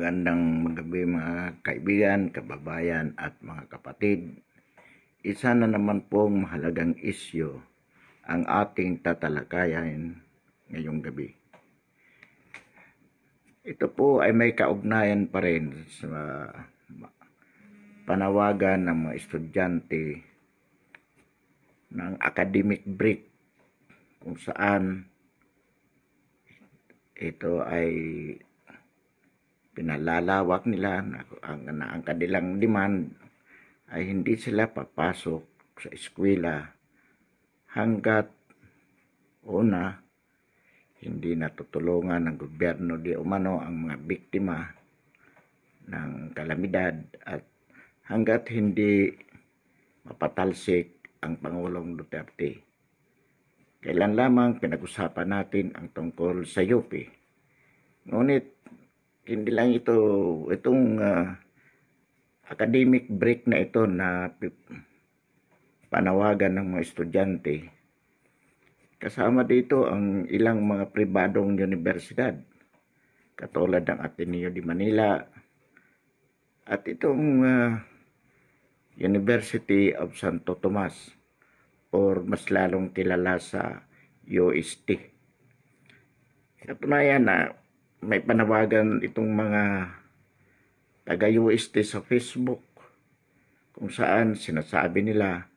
Magandang magabi mga kaibigan, kababayan at mga kapatid. Isa na naman pong mahalagang isyo ang ating tatalakayan ngayong gabi. Ito po ay may kaugnayan pa rin sa panawagan ng mga estudyante ng academic break kung saan ito ay pinalalawak nila ang, ang kanilang demand ay hindi sila papasok sa eskwela hanggat una hindi natutulungan ng gobyerno di umano ang mga biktima ng kalamidad at hanggat hindi mapatalsik ang Pangulong Duterte. Kailan lamang pinag-usapan natin ang tungkol sa UP. Ngunit hindi lang ito itong uh, academic break na ito na panawagan ng mga estudyante kasama dito ang ilang mga pribadong universidad katulad ng Ateneo de Manila at itong uh, University of Santo Tomas or mas lalong kilala sa UST. Katunayan na may panawagan itong mga taga-UST sa Facebook kung saan sinasabi nila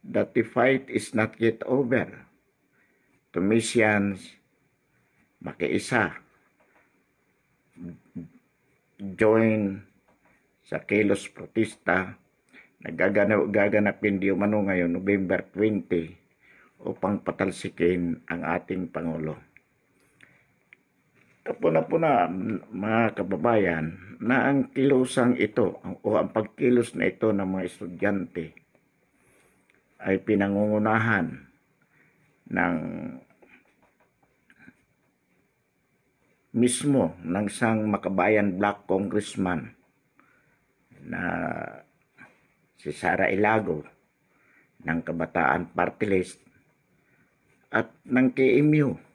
that the fight is not yet over. Tunisians, makiisa, join sa kilos protesta na gaganap, gaganapin di umano ngayon November 20 upang patalsikin ang ating Pangulo kapuna-puna mga kababayan na ang kilosang ito o ang pagkilos na ito ng mga estudyante ay pinangungunahan ng mismo ng isang makabayan black congressman na si Sara Ilago ng Kabataan Party List at ng KMU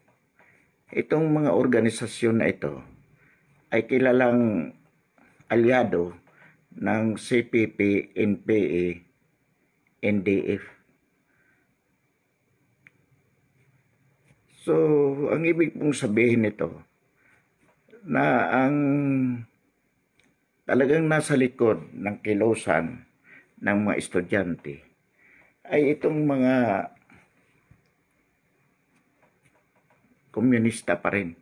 Itong mga organisasyon na ito ay kilalang aliado ng CPP, NPA, NDF. So, ang ibig pong sabihin nito na ang talagang nasa likod ng kilosan ng mga estudyante ay itong mga komunista pa rin.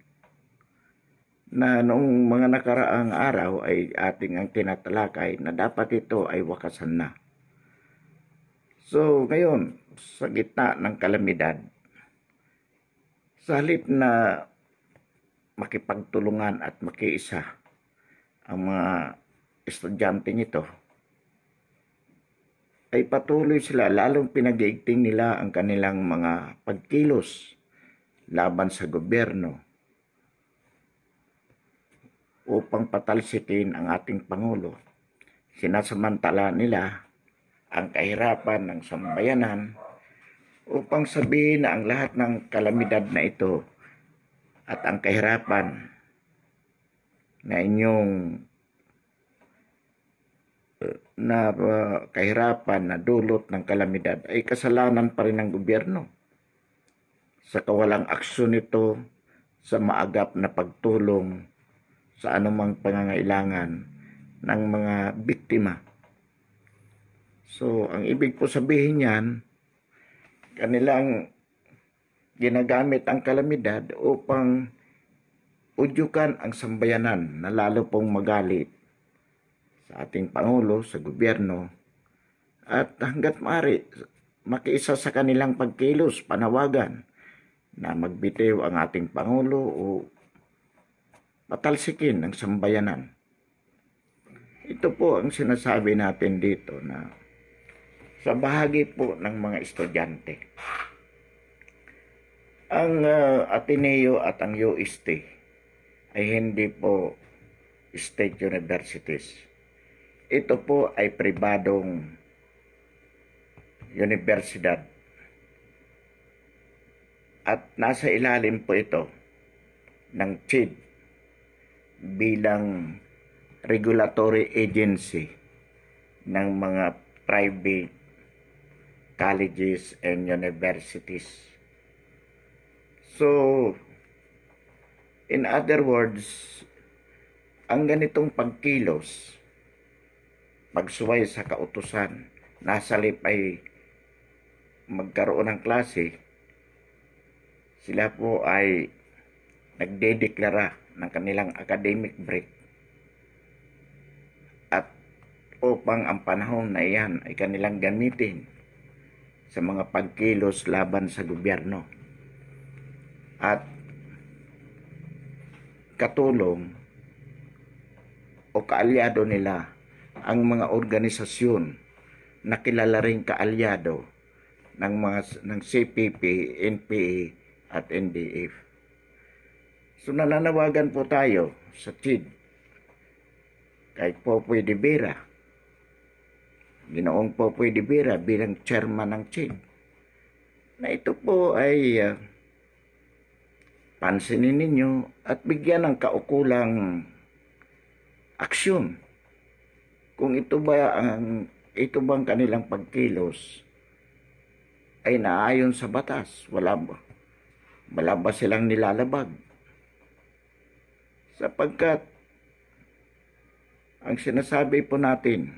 Na noong mga nakaraang araw ay ating ang tinatalakay na dapat ito ay wakasan na. So ngayon, sa gitna ng kalamidad, sa halip na makipagtulungan at makiisa ang mga estudyante nito, ay patuloy sila lalong pinagigting nila ang kanilang mga pagkilos laban sa gobyerno upang patalsikin ang ating Pangulo. Sinasamantala nila ang kahirapan ng sambayanan upang sabihin na ang lahat ng kalamidad na ito at ang kahirapan na inyong na uh, kahirapan na dulot ng kalamidad ay kasalanan pa rin ng gobyerno sa kawalang aksyon nito sa maagap na pagtulong sa anumang pangangailangan ng mga biktima. So, ang ibig po sabihin niyan, kanilang ginagamit ang kalamidad upang udyukan ang sambayanan na lalo pong magalit sa ating Pangulo, sa gobyerno, at hanggat maaari, makiisa sa kanilang pagkilos, panawagan, na magbitiw ang ating Pangulo o patalsikin ang sambayanan. Ito po ang sinasabi natin dito na sa bahagi po ng mga estudyante. Ang uh, Ateneo at ang UST ay hindi po state universities. Ito po ay pribadong universidad at nasa ilalim po ito ng CHID bilang regulatory agency ng mga private colleges and universities. So, in other words, ang ganitong pagkilos, pagsuway sa kautusan, nasa lip ay magkaroon ng klase, sila po ay nagdedeklara ng kanilang academic break at upang ang panahon na iyan ay kanilang gamitin sa mga pagkilos laban sa gobyerno at katulong o kaalyado nila ang mga organisasyon na kilala ring kaalyado ng mga ng CPP, NPA at NDF. So nananawagan po tayo sa TID. Kay Popoy de Vera. Ginoong Popoy de Vera bilang chairman ng TID. Na ito po ay uh, pansinin ninyo at bigyan ng kaukulang aksyon. Kung ito ba ang ito bang kanilang pagkilos ay naayon sa batas, wala ba? malabas silang nilalabag. Sapagkat ang sinasabi po natin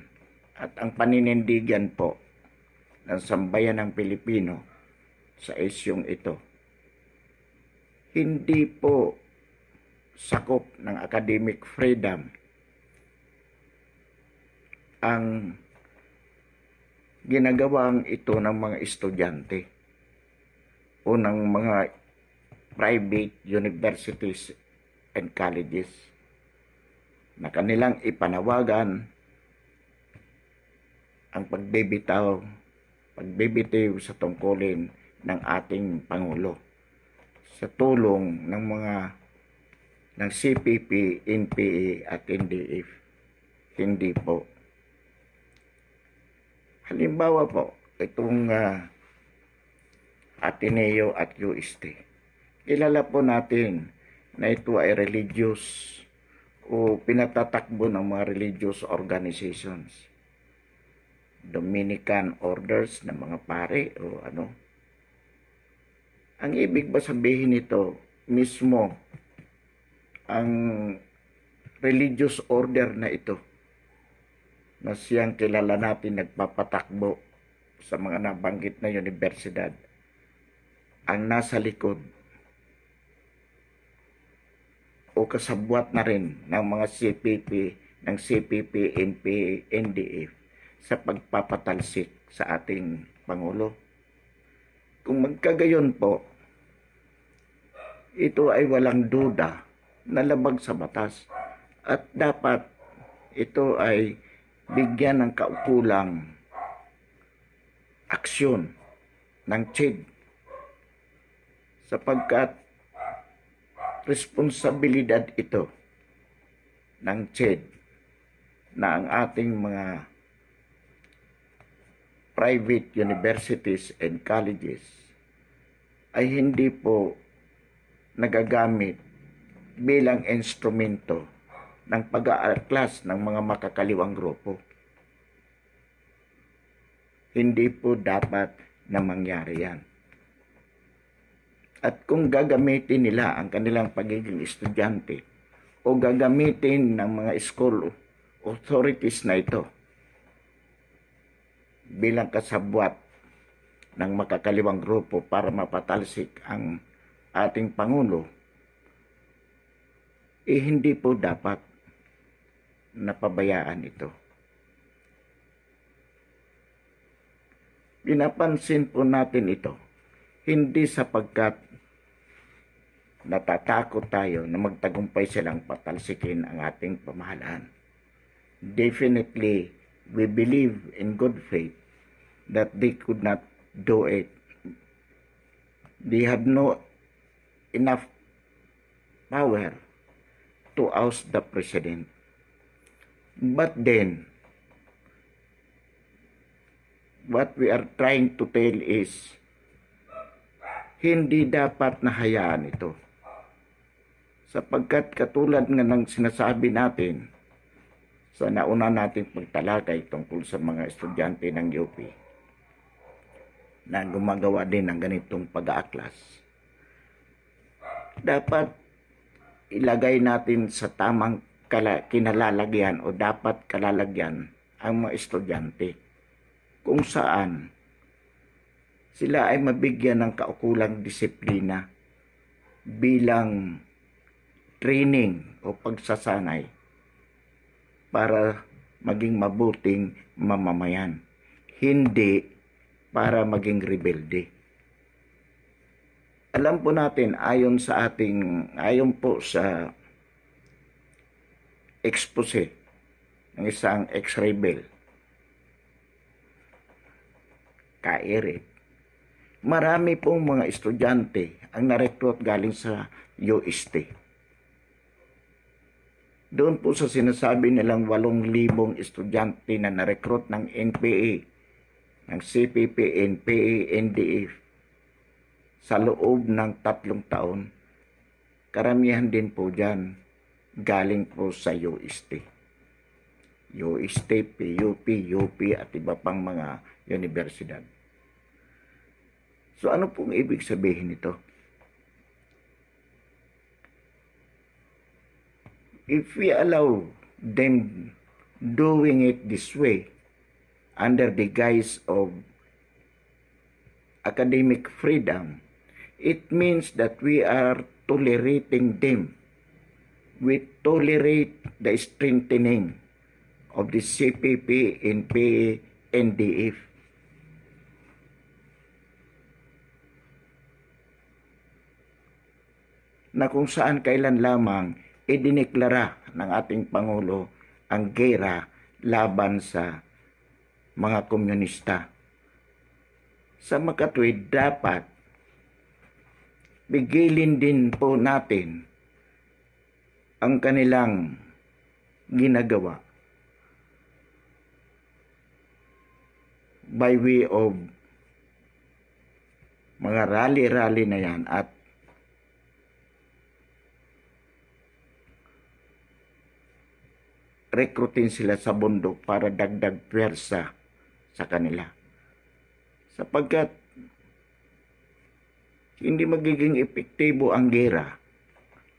at ang paninindigan po ng sambayan ng Pilipino sa isyong ito, hindi po sakop ng academic freedom ang ginagawang ito ng mga estudyante o ng mga private universities and colleges na kanilang ipanawagan ang pagbibitaw, pagbibitiw sa tungkulin ng ating Pangulo sa tulong ng mga ng CPP, NPA at NDF. Hindi po. Halimbawa po, itong uh, Ateneo at UST kilala po natin na ito ay religious o pinatatakbo ng mga religious organizations. Dominican orders ng mga pare o ano. Ang ibig ba sabihin nito mismo ang religious order na ito na siyang kilala natin nagpapatakbo sa mga nabanggit na universidad ang nasa likod o kasabwat na rin ng mga CPP ng CPP, NPA, NDF sa pagpapatalsik sa ating Pangulo. Kung magkagayon po, ito ay walang duda na labag sa batas at dapat ito ay bigyan ng kaukulang aksyon ng CHED sapagkat responsibilidad ito ng CHED na ang ating mga private universities and colleges ay hindi po nagagamit bilang instrumento ng pag aaklas ng mga makakaliwang grupo. Hindi po dapat na mangyari yan. At kung gagamitin nila ang kanilang pagiging estudyante o gagamitin ng mga school authorities na ito bilang kasabwat ng makakaliwang grupo para mapatalsik ang ating Pangulo, eh hindi po dapat napabayaan ito. Pinapansin po natin ito, hindi sapagkat natatakot tayo na magtagumpay silang patalsikin ang ating pamahalaan. Definitely, we believe in good faith that they could not do it. They have no enough power to oust the president. But then, what we are trying to tell is, hindi dapat nahayaan ito sapagkat katulad nga ng sinasabi natin sa nauna nating pagtalakay tungkol sa mga estudyante ng UP na gumagawa din ng ganitong pag-aaklas dapat ilagay natin sa tamang kinalalagyan o dapat kalalagyan ang mga estudyante kung saan sila ay mabigyan ng kaukulang disiplina bilang training o pagsasanay para maging mabuting mamamayan, hindi para maging rebelde. Alam po natin ayon sa ating ayon po sa expose ng isang ex-rebel kaire, Marami pong mga estudyante ang na-recruit galing sa UST doon po sa sinasabi nilang 8,000 estudyante na narecruit ng NPA, ng CPP, NPA, NDF sa loob ng tatlong taon, karamihan din po dyan galing po sa UST. UST, PUP, UP at iba pang mga universidad. So ano pong ibig sabihin nito? if we allow them doing it this way under the guise of academic freedom, it means that we are tolerating them. We tolerate the strengthening of the CPP, NPA, NDF. na kung saan kailan lamang idineklara ng ating Pangulo ang gera laban sa mga komunista. Sa makatwid, dapat bigilin din po natin ang kanilang ginagawa by way of mga rally-rally na yan at rekrutin sila sa bundok para dagdag pwersa sa kanila. Sapagkat hindi magiging epektibo ang gera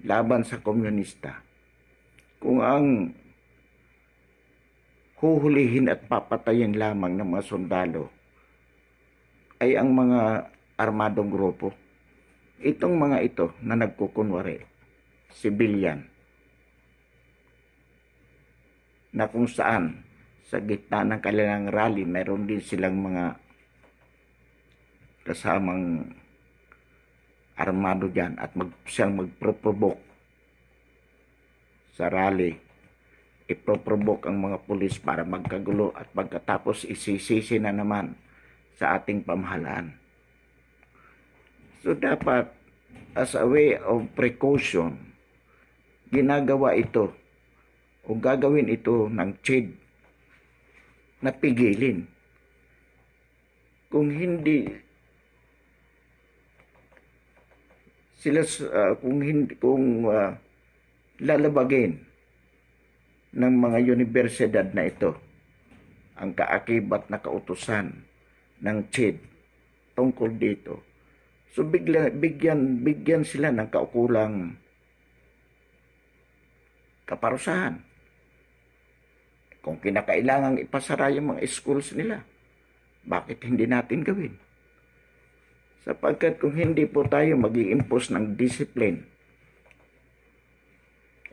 laban sa komunista kung ang huhulihin at papatayin lamang ng mga sundalo ay ang mga armadong grupo. Itong mga ito na nagkukunwari, civilian na kung saan sa gitna ng kanilang rally meron din silang mga kasamang armado dyan at mag, siyang magproprovoke sa rally iproprovoke ang mga pulis para magkagulo at pagkatapos isisisi na naman sa ating pamahalaan. So dapat as a way of precaution, ginagawa ito o gagawin ito ng chid na pigilin. Kung hindi sila uh, kung hindi kung uh, lalabagin ng mga universidad na ito ang kaakibat na kautusan ng chid tungkol dito. So bigla, bigyan, bigyan sila ng kaukulang kaparusahan. Kung kinakailangang ipasara yung mga schools nila, bakit hindi natin gawin? Sapagkat kung hindi po tayo mag impose ng discipline,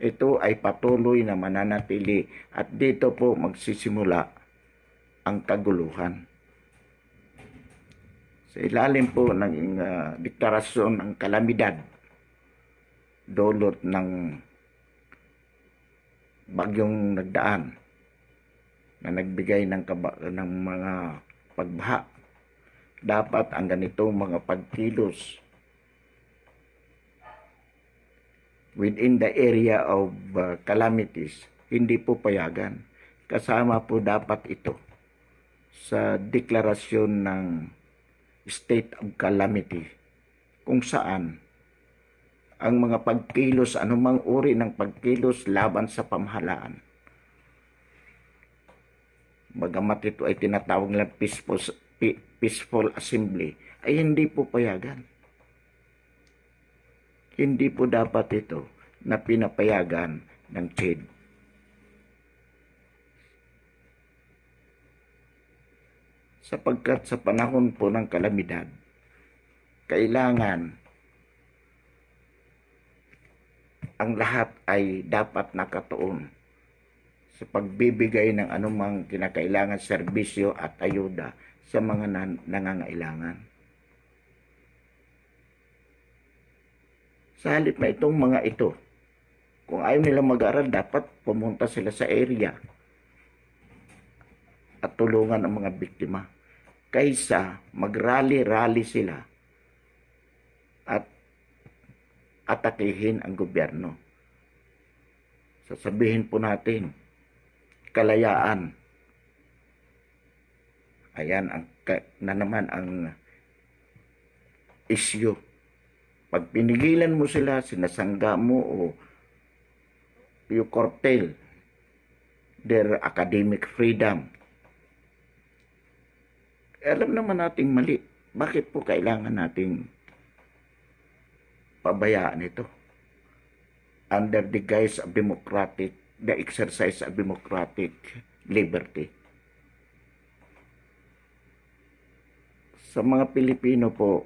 ito ay patuloy na mananatili at dito po magsisimula ang kaguluhan. Sa ilalim po ng uh, deklarasyon ng kalamidad, dulot ng bagyong nagdaan na nagbigay ng, kaba, ng mga pagbaha. Dapat ang ganitong mga pagkilos within the area of uh, calamities, hindi po payagan. Kasama po dapat ito sa deklarasyon ng state of calamity kung saan ang mga pagkilos, anumang uri ng pagkilos laban sa pamahalaan bagamat ito ay tinatawag na peaceful, peaceful assembly, ay hindi po payagan. Hindi po dapat ito na pinapayagan ng CHED. Sapagkat sa panahon po ng kalamidad, kailangan ang lahat ay dapat nakatuon sa pagbibigay ng anumang kinakailangan serbisyo at ayuda sa mga nan nangangailangan. Sa halip na itong mga ito, kung ayaw nilang mag-aral, dapat pumunta sila sa area at tulungan ang mga biktima kaysa magrally-rally sila at atakihin ang gobyerno. Sasabihin po natin, kalayaan. Ayan ang, na naman ang isyu. Pag pinigilan mo sila, sinasangga mo o you curtail their academic freedom. Eh, alam naman nating mali. Bakit po kailangan nating pabayaan ito? Under the guise of democratic the exercise of democratic liberty. Sa mga Pilipino po,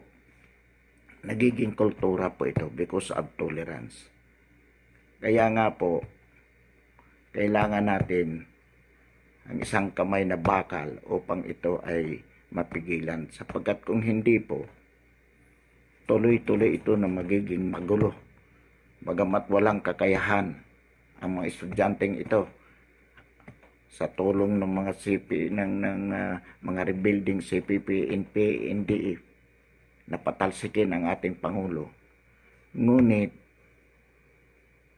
nagiging kultura po ito because of tolerance. Kaya nga po, kailangan natin ang isang kamay na bakal upang ito ay mapigilan sapagkat kung hindi po, tuloy-tuloy ito na magiging magulo. Bagamat walang kakayahan ang mga estudyanteng ito sa tulong ng mga CP ng, ng uh, mga rebuilding CPP, NP, NDF e, napatalsikin ang ating Pangulo. Ngunit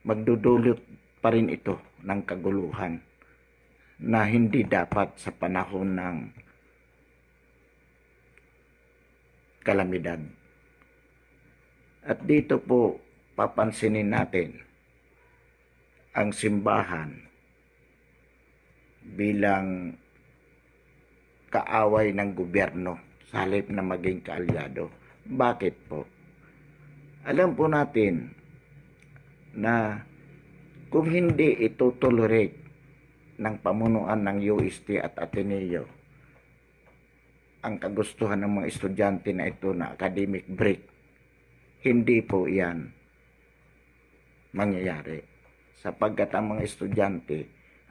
magdudulot pa rin ito ng kaguluhan na hindi dapat sa panahon ng kalamidad. At dito po papansinin natin ang simbahan bilang kaaway ng gobyerno sa na maging kaalyado. Bakit po? Alam po natin na kung hindi ito tolerate ng pamunuan ng UST at Ateneo ang kagustuhan ng mga estudyante na ito na academic break, hindi po yan mangyayari sapagkat ang mga estudyante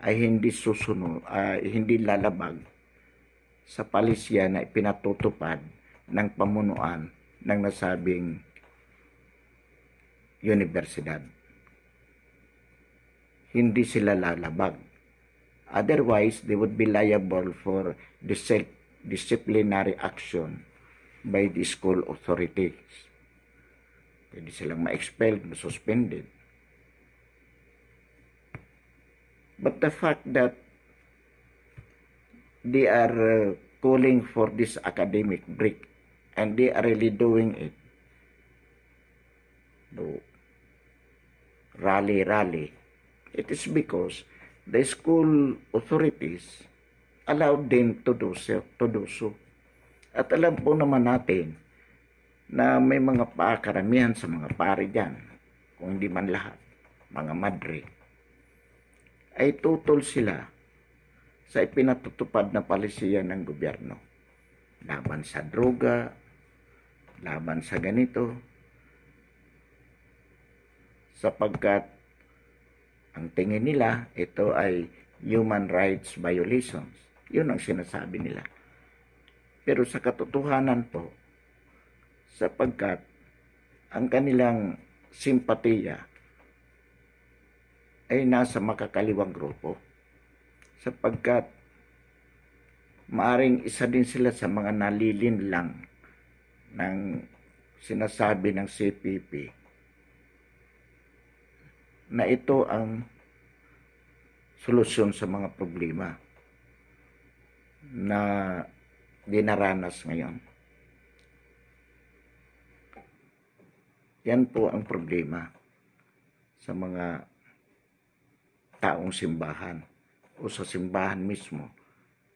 ay hindi susunod, uh, hindi lalabag sa palisya na ipinatutupad ng pamunuan ng nasabing universidad. Hindi sila lalabag. Otherwise, they would be liable for disciplinary action by the school authorities. Pwede silang ma-expelled, ma-suspended. But the fact that they are uh, calling for this academic break and they are really doing it. No. Rally, rally. It is because the school authorities allowed them to do so. To do so. At alam po naman natin na may mga pakaramihan sa mga pari dyan, kung hindi man lahat, mga madre, ay tutol sila sa ipinatutupad na palisiya ng gobyerno. Laban sa droga, laban sa ganito, sapagkat ang tingin nila, ito ay human rights violations. Yun ang sinasabi nila. Pero sa katotohanan po, sapagkat ang kanilang simpatiya ay nasa makakaliwang grupo. Sapagkat maaring isa din sila sa mga nalilin lang ng sinasabi ng CPP na ito ang solusyon sa mga problema na dinaranas ngayon. Yan po ang problema sa mga taong simbahan o sa simbahan mismo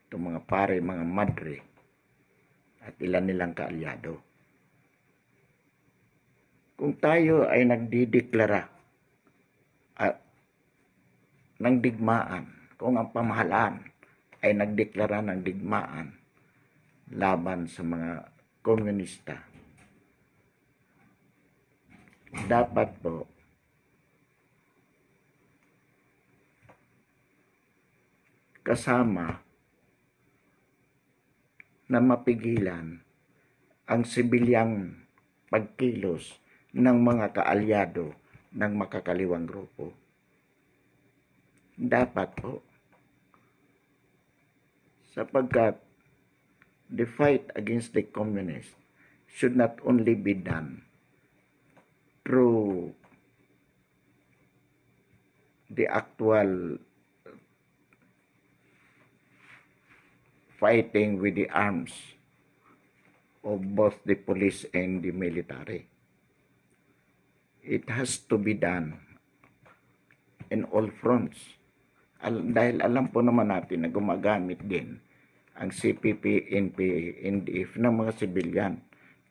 itong mga pare, mga madre at ilan nilang kaalyado. Kung tayo ay nagdideklara at ah, ng digmaan, kung ang pamahalaan ay nagdeklara ng digmaan laban sa mga komunista, dapat po kasama na mapigilan ang sibilyang pagkilos ng mga kaalyado ng makakaliwang grupo. Dapat po. Sapagkat the fight against the communists should not only be done through the actual fighting with the arms of both the police and the military. It has to be done in all fronts. Al dahil alam po naman natin na gumagamit din ang CPP, NPA, NDF ng mga civilian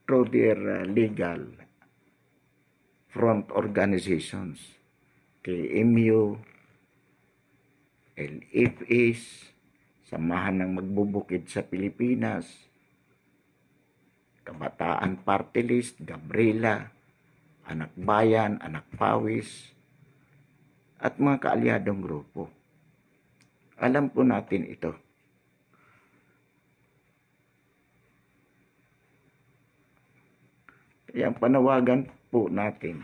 through their uh, legal front organizations. KMU, LFAs, samahan ng magbubukid sa Pilipinas, Kabataan Party List, Gabriela, Anak Bayan, Anak Pawis, at mga kaalyadong grupo. Alam po natin ito. Kaya panawagan po natin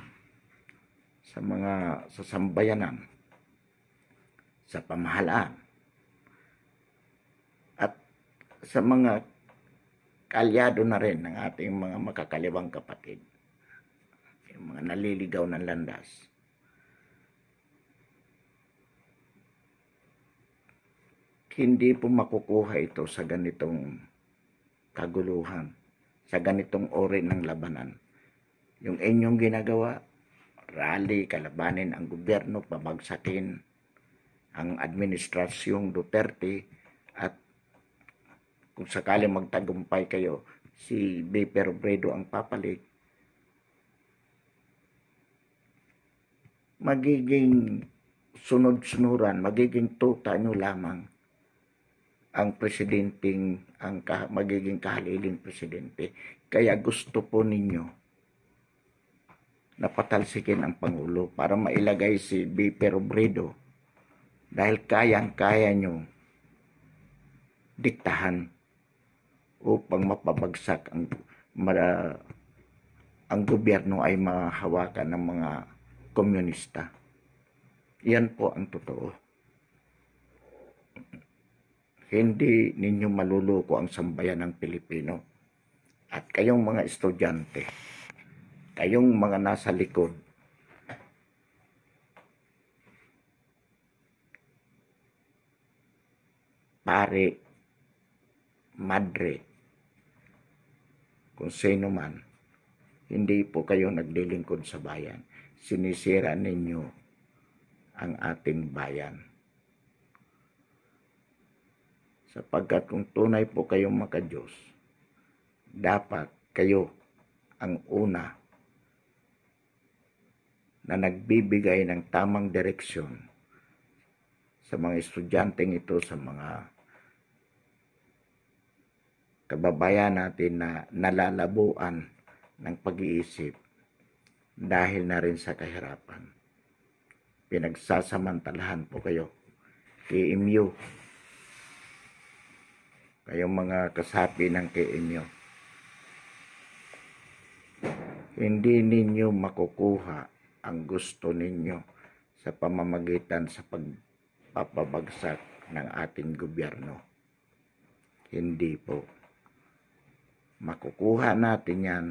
sa mga sasambayanan, sa pamahalaan, sa mga kalyado na rin ng ating mga makakaliwang kapatid. Yung mga naliligaw ng landas. Hindi po makukuha ito sa ganitong kaguluhan, sa ganitong ori ng labanan. Yung inyong ginagawa, rally, kalabanin ang gobyerno, pabagsakin ang administrasyong Duterte at kung sakali magtagumpay kayo, si Baper Bredo ang papalit. Magiging sunod-sunuran, magiging tuta nyo lamang ang presidenting, ang ka, magiging kahaliling presidente. Kaya gusto po ninyo na patalsikin ang Pangulo para mailagay si Baper Bredo dahil kayang-kaya nyo diktahan upang mapabagsak ang mara, ang gobyerno ay mahawakan ng mga komunista. Yan po ang totoo. Hindi ninyo maluluko ang sambayan ng Pilipino. At kayong mga estudyante, kayong mga nasa likod, pare, madre, kung sino man, hindi po kayo naglilingkod sa bayan. Sinisira ninyo ang ating bayan. Sapagkat kung tunay po kayong makadiyos, dapat kayo ang una na nagbibigay ng tamang direksyon sa mga estudyanteng ito, sa mga kababayan natin na nalalabuan ng pag-iisip dahil na rin sa kahirapan. Pinagsasamantalahan po kayo. KMU. Kayong mga kasapi ng KMU. Hindi ninyo makukuha ang gusto ninyo sa pamamagitan sa pagpapabagsak ng ating gobyerno. Hindi po makukuha natin yan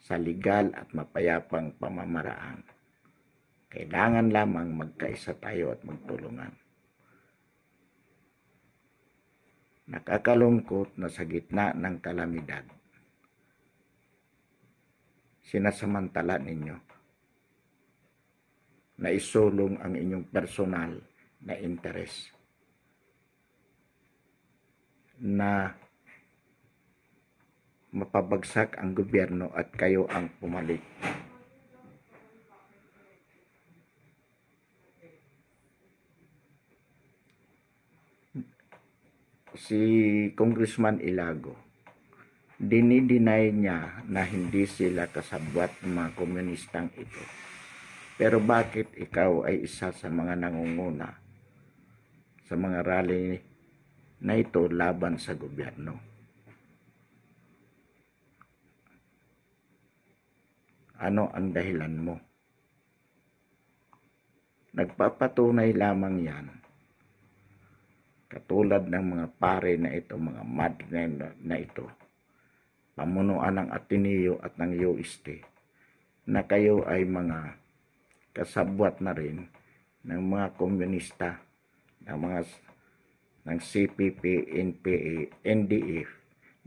sa legal at mapayapang pamamaraan. Kailangan lamang magkaisa tayo at magtulungan. Nakakalungkot na sa gitna ng kalamidad, sinasamantala ninyo na isulong ang inyong personal na interes na mapabagsak ang gobyerno at kayo ang pumalit. Si Congressman Ilago, dinideny niya na hindi sila kasabwat ng mga komunistang ito. Pero bakit ikaw ay isa sa mga nangunguna sa mga rally na ito laban sa gobyerno? ano ang dahilan mo. Nagpapatunay lamang yan. Katulad ng mga pare na ito, mga madren na ito, pamunuan ng Ateneo at ng UST, na kayo ay mga kasabwat na rin ng mga komunista, ng mga ng CPP, NPA, NDF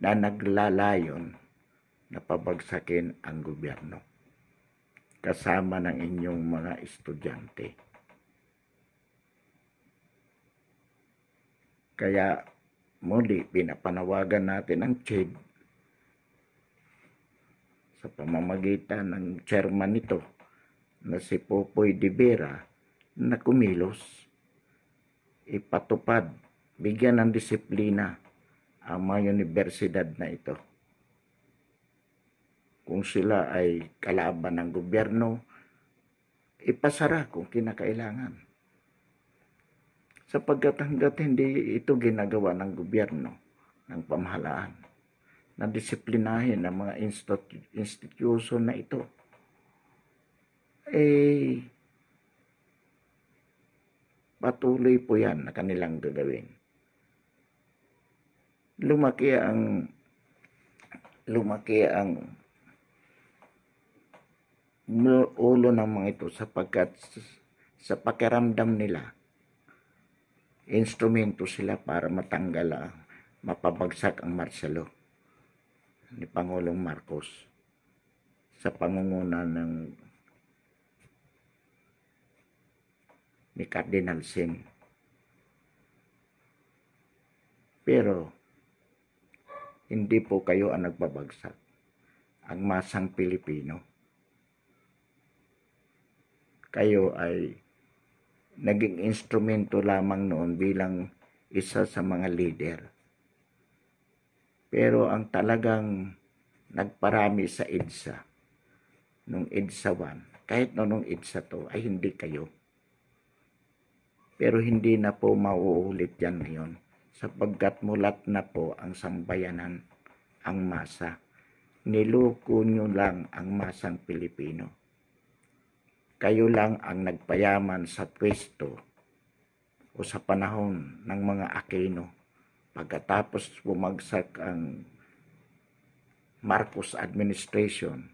na naglalayon na pabagsakin ang gobyerno kasama ng inyong mga estudyante. Kaya muli pinapanawagan natin ang CHED sa pamamagitan ng chairman nito na si Popoy de Vera na kumilos ipatupad bigyan ng disiplina ang mga universidad na ito kung sila ay kalaban ng gobyerno, ipasara kung kinakailangan. Sapagkat hanggat hindi ito ginagawa ng gobyerno, ng pamahalaan, na disiplinahin ang mga institu- institution na ito, eh, patuloy po yan na kanilang gagawin. Lumaki ang lumaki ang ulo ng mga ito sapagkat sa pakiramdam nila, instrumento sila para matanggal, mapabagsak ang Marcelo ni Pangulong Marcos sa pangunguna ng ni Cardinal Sin. Pero, hindi po kayo ang nagbabagsak. Ang masang Pilipino kayo ay naging instrumento lamang noon bilang isa sa mga leader. Pero ang talagang nagparami sa EDSA, nung EDSA 1, kahit no nung EDSA 2, ay hindi kayo. Pero hindi na po mauulit yan ngayon sapagkat mulat na po ang sambayanan, ang masa. Niluko nyo lang ang masang Pilipino kayo lang ang nagpayaman sa pwesto o sa panahon ng mga Aquino pagkatapos bumagsak ang Marcos administration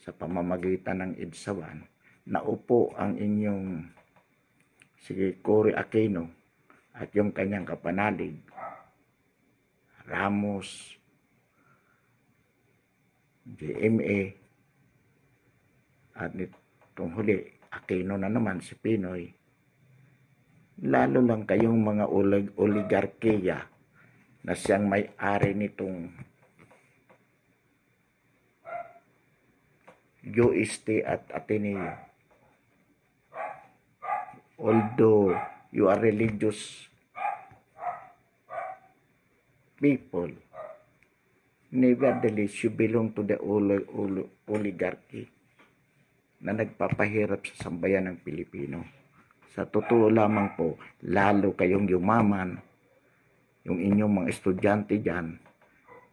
sa pamamagitan ng Idsawan naupo ang inyong si Cory Aquino at yung kanyang kapanalig Ramos GMA at nito kung huli, Aquino na naman si Pinoy. Lalo lang kayong mga olig oligarkiya na siyang may-ari nitong UST at Ateneo. Although you are religious people, nevertheless you belong to the olig olig oligarchy na nagpapahirap sa sambayan ng Pilipino. Sa totoo lamang po, lalo kayong yumaman, yung inyong mga estudyante dyan,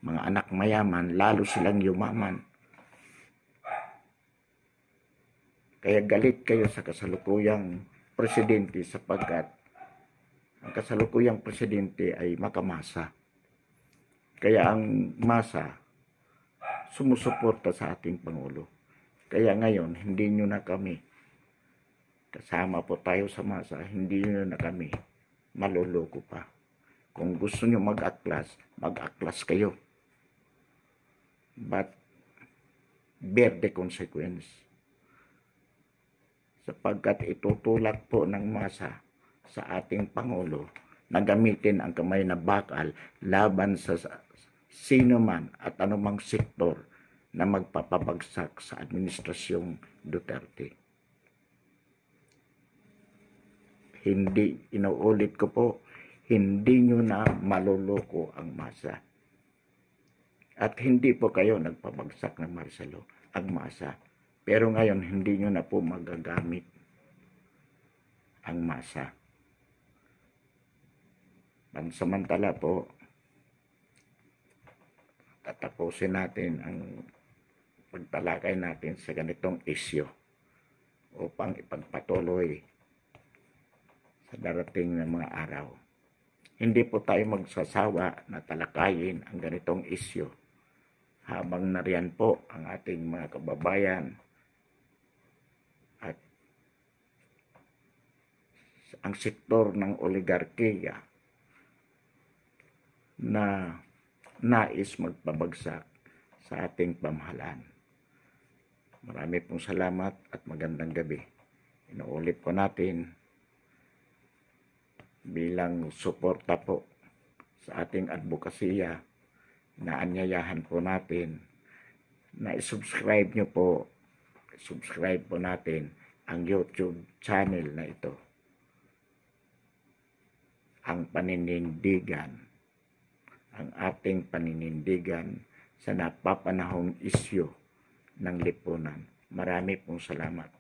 mga anak mayaman, lalo silang yumaman. Kaya galit kayo sa kasalukuyang presidente sapagkat ang kasalukuyang presidente ay makamasa. Kaya ang masa sumusuporta sa ating Pangulo. Kaya ngayon, hindi nyo na kami. Kasama po tayo sa masa, hindi nyo na kami. Maluloko pa. Kung gusto nyo mag-aklas, mag-aklas kayo. But, bear the consequence. Sapagkat itutulak po ng masa sa ating Pangulo na gamitin ang kamay na bakal laban sa sino man at anumang sektor na magpapabagsak sa administrasyong Duterte. Hindi, inuulit ko po, hindi nyo na maluloko ang masa. At hindi po kayo nagpabagsak ng Marcelo ang masa. Pero ngayon, hindi nyo na po magagamit ang masa. Pansamantala po, tatapusin natin ang pagtalakay natin sa ganitong isyo upang ipagpatuloy sa darating ng mga araw. Hindi po tayo magsasawa na talakayin ang ganitong isyo habang nariyan po ang ating mga kababayan at ang sektor ng oligarkiya na nais magpabagsak sa ating pamahalaan. Marami pong salamat at magandang gabi. Inuulit po natin bilang suporta po sa ating advokasya na anyayahan po natin na isubscribe nyo po subscribe po natin ang YouTube channel na ito. Ang paninindigan, ang ating paninindigan sa napapanahong isyo ng lipunan. Marami pong salamat.